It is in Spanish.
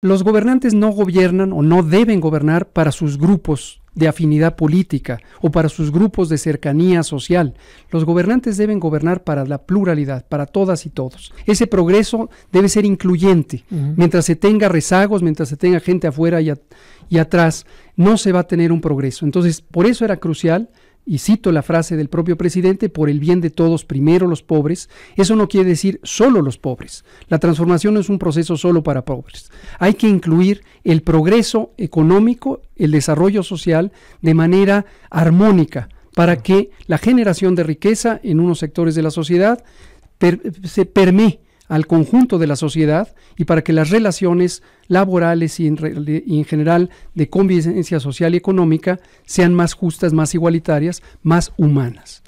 Los gobernantes no gobiernan o no deben gobernar para sus grupos de afinidad política o para sus grupos de cercanía social. Los gobernantes deben gobernar para la pluralidad, para todas y todos. Ese progreso debe ser incluyente. Mientras se tenga rezagos, mientras se tenga gente afuera y atrás, no se va a tener un progreso. Entonces, por eso era crucial y cito la frase del propio presidente, por el bien de todos, primero los pobres, eso no quiere decir solo los pobres. La transformación no es un proceso solo para pobres. Hay que incluir el progreso económico, el desarrollo social, de manera armónica, para que la generación de riqueza en unos sectores de la sociedad se permee al conjunto de la sociedad y para que las relaciones laborales y en, general de convivencia social y económica sean más justas, más igualitarias, más humanas.